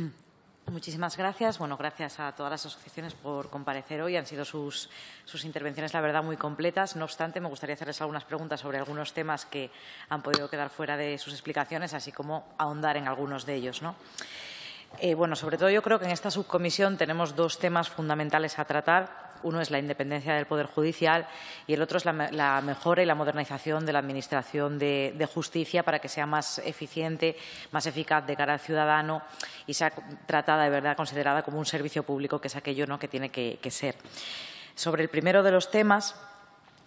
Muchísimas gracias. Bueno, gracias a todas las asociaciones por comparecer hoy. Han sido sus, intervenciones, la verdad, muy completas. No obstante, me gustaría hacerles algunas preguntas sobre algunos temas que han podido quedar fuera de sus explicaciones, así como ahondar en algunos de ellos. Eh, bueno, sobre todo yo creo que en esta subcomisión tenemos dos temas fundamentales a tratar. Uno es la independencia del Poder Judicial y el otro es la, mejora y la modernización de la Administración de, Justicia para que sea más eficiente, más eficaz de cara al ciudadano y sea tratada de verdad, considerada como un servicio público, que es aquello ¿no? que tiene que ser. Sobre el primero de los temas,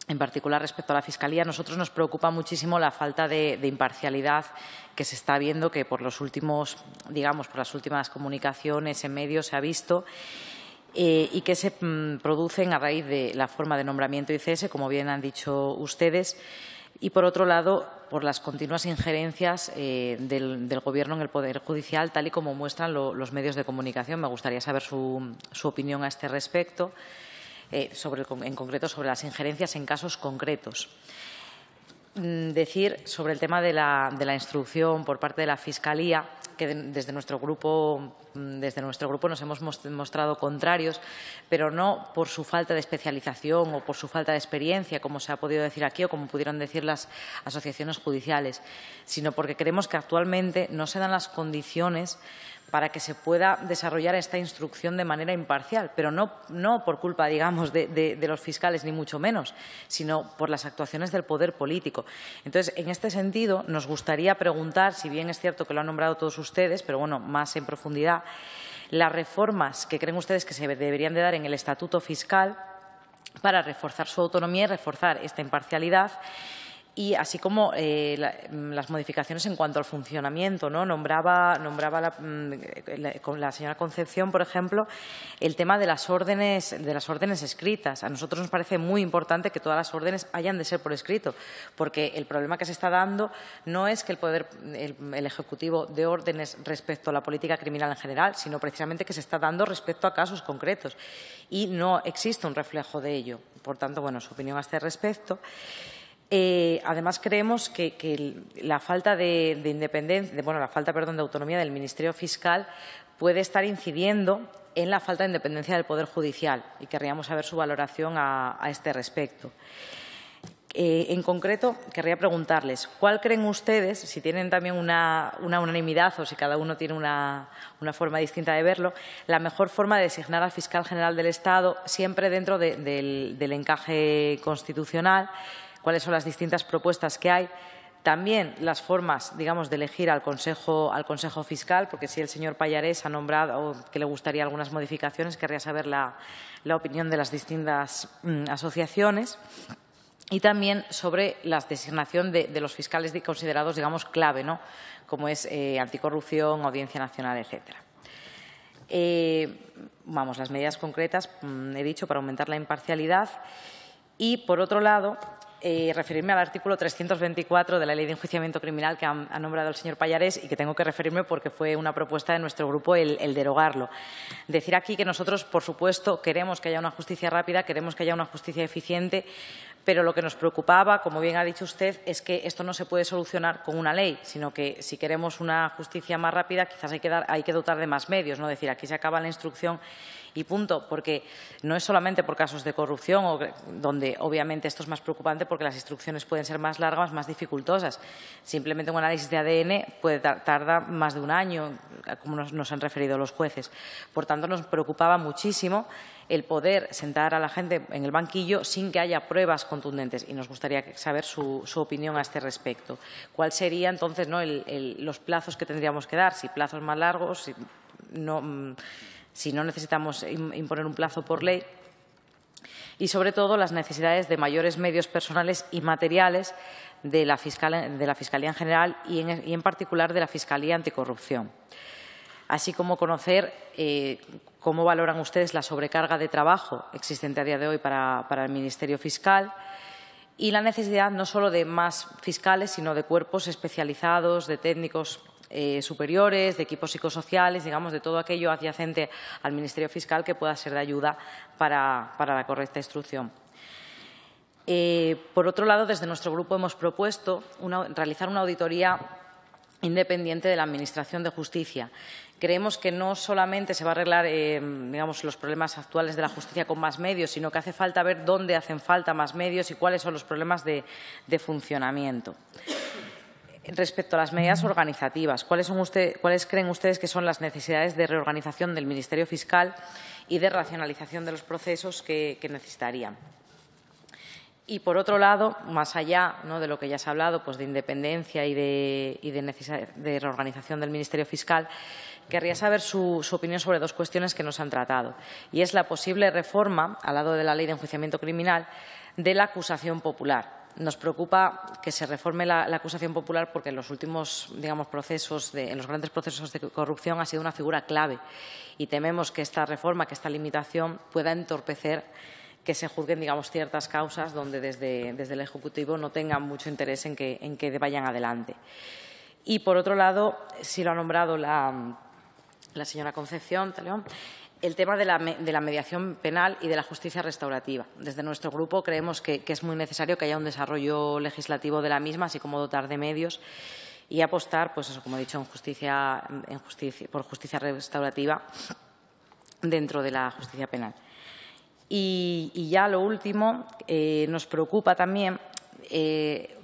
en particular, respecto a la Fiscalía, a nosotros nos preocupa muchísimo la falta de, imparcialidad que se está viendo, que por los últimos, digamos, por las últimas comunicaciones en medios se ha visto eh, y que se mm, producen a raíz de la forma de nombramiento cese, como bien han dicho ustedes, y, por otro lado, por las continuas injerencias eh, del, Gobierno en el Poder Judicial, tal y como muestran los medios de comunicación. Me gustaría saber su opinión a este respecto. Eh, en concreto sobre las injerencias en casos concretos. Mm, decir sobre el tema de la instrucción por parte de la Fiscalía que desde nuestro grupo, mm, desde nuestro grupo nos hemos mostrado contrarios, pero no por su falta de especialización o por su falta de experiencia, como se ha podido decir aquí o como pudieron decir las asociaciones judiciales, sino porque creemos que actualmente no se dan las condiciones para que se pueda desarrollar esta instrucción de manera imparcial, pero no, no por culpa, digamos, de, de, los fiscales, ni mucho menos, sino por las actuaciones del poder político. Entonces, en este sentido, nos gustaría preguntar, si bien es cierto que lo han nombrado todos ustedes, ustedes, pero bueno, más en profundidad, las reformas que creen ustedes que se deberían de dar en el Estatuto Fiscal para reforzar su autonomía y reforzar esta imparcialidad y así como eh, mm, las modificaciones en cuanto al funcionamiento. ¿no? Nombraba, nombraba mm, la, señora Concepción, por ejemplo, el tema de las, órdenes, de las órdenes escritas. A nosotros nos parece muy importante que todas las órdenes hayan de ser por escrito, porque el problema que se está dando no es que el Poder el Ejecutivo dé órdenes respecto a la política criminal en general, sino precisamente que se está dando respecto a casos concretos y no existe un reflejo de ello. Por tanto, bueno, su opinión a este respecto. Eh, además, creemos que, la falta de, independencia, la falta, perdón, de autonomía del Ministerio Fiscal puede estar incidiendo en la falta de independencia del Poder Judicial y querríamos saber su valoración a, este respecto. Eh, en concreto, querría preguntarles, ¿cuál creen ustedes, si tienen también una, unanimidad o si cada uno tiene una, forma distinta de verlo, la mejor forma de designar al fiscal general del Estado siempre dentro del encaje constitucional? cuáles son las distintas propuestas que hay. También las formas, digamos, de elegir al Consejo, al Consejo Fiscal, porque si el señor Pallarés ha nombrado que le gustaría algunas modificaciones, querría saber la, opinión de las distintas mm, asociaciones y también sobre la designación de, los fiscales considerados, digamos, clave, ¿no? como es eh, anticorrupción, audiencia nacional, etcétera. Eh, vamos, las medidas concretas, mm, he dicho, para aumentar la imparcialidad. Y, por otro lado, y eh, referirme al artículo 324 de la Ley de Enjuiciamiento Criminal que ha, nombrado el señor Payares y que tengo que referirme porque fue una propuesta de nuestro grupo el, derogarlo. Decir aquí que nosotros, por supuesto, queremos que haya una justicia rápida, queremos que haya una justicia eficiente, pero lo que nos preocupaba, como bien ha dicho usted, es que esto no se puede solucionar con una ley, sino que si queremos una justicia más rápida, quizás hay que, dotar de más medios, no es decir, aquí se acaba la instrucción y punto, porque no es solamente por casos de corrupción, donde obviamente esto es más preocupante porque las instrucciones pueden ser más largas, más dificultosas. Simplemente un análisis de ADN puede tardar más de un año, como nos han referido los jueces. Por tanto, nos preocupaba muchísimo el poder sentar a la gente en el banquillo sin que haya pruebas contundentes. Y nos gustaría saber su, opinión a este respecto. ¿Cuál sería entonces los plazos que tendríamos que dar? Si plazos más largos, si no, mm, necesitamos imponer un plazo por ley y, sobre todo, las necesidades de mayores medios personales y materiales de la, Fiscalía en general y en particular de la Fiscalía Anticorrupción así como conocer eh, cómo valoran ustedes la sobrecarga de trabajo existente a día de hoy para, el Ministerio Fiscal y la necesidad no solo de más fiscales, sino de cuerpos especializados, de técnicos eh, superiores, de equipos psicosociales, digamos, de todo aquello adyacente al Ministerio Fiscal que pueda ser de ayuda para, la correcta instrucción. Eh, por otro lado, desde nuestro grupo hemos propuesto realizar una auditoría independiente de la Administración de Justicia. Creemos que no solamente se va a arreglar eh, los problemas actuales de la justicia con más medios, sino que hace falta ver dónde hacen falta más medios y cuáles son los problemas de, funcionamiento. Respecto a las medidas organizativas, ¿cuáles, creen ustedes que son las necesidades de reorganización del Ministerio Fiscal y de racionalización de los procesos que necesitarían? Y por otro lado, más allá de lo que ya se ha hablado, pues de independencia y de, reorganización del Ministerio Fiscal, querría saber su, opinión sobre dos cuestiones que nos han tratado. Y es la posible reforma, al lado de la ley de enjuiciamiento criminal, de la acusación popular. Nos preocupa que se reforme la, acusación popular porque en los últimos digamos, procesos, en los grandes procesos de corrupción, ha sido una figura clave. Y tememos que esta reforma, que esta limitación, pueda entorpecer que se juzguen, digamos, ciertas causas donde desde, desde el Ejecutivo no tengan mucho interés en que, en que vayan adelante. Y, por otro lado, si lo ha nombrado la, señora Concepción el tema de la, mediación penal y de la justicia restaurativa. Desde nuestro grupo creemos que, es muy necesario que haya un desarrollo legislativo de la misma, así como dotar de medios y apostar, pues como he dicho, en justicia, en por justicia restaurativa dentro de la justicia penal. Y, ya lo último, eh, nos preocupa también eh,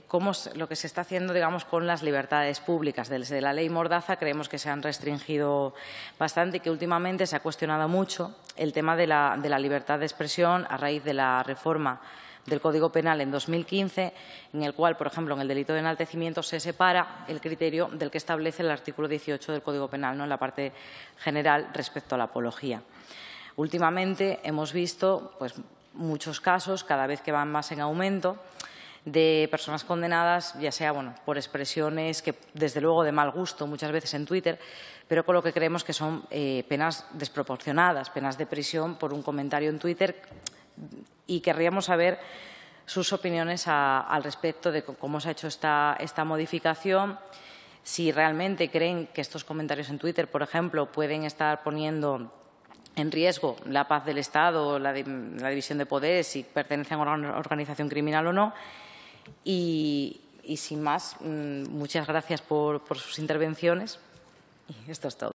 lo que se está haciendo, con las libertades públicas. Desde la ley Mordaza creemos que se han restringido bastante y que últimamente se ha cuestionado mucho el tema de la, de la libertad de expresión a raíz de la reforma del Código Penal en 2015, en el cual, por ejemplo, en el delito de enaltecimiento se separa el criterio del que establece el artículo 18 del Código Penal, ¿no? en la parte general respecto a la apología. Últimamente hemos visto pues, muchos casos, cada vez que van más en aumento, de personas condenadas, ya sea bueno, por expresiones que, desde luego, de mal gusto muchas veces en Twitter, pero con lo que creemos que son eh, penas desproporcionadas, penas de prisión por un comentario en Twitter y querríamos saber sus opiniones al respecto de cómo se ha hecho esta, esta modificación, si realmente creen que estos comentarios en Twitter, por ejemplo, pueden estar poniendo en riesgo la paz del Estado, la, división de poderes, si pertenecen a una organización criminal o no. Y, sin más, mm, muchas gracias por, por sus intervenciones. Y esto es todo.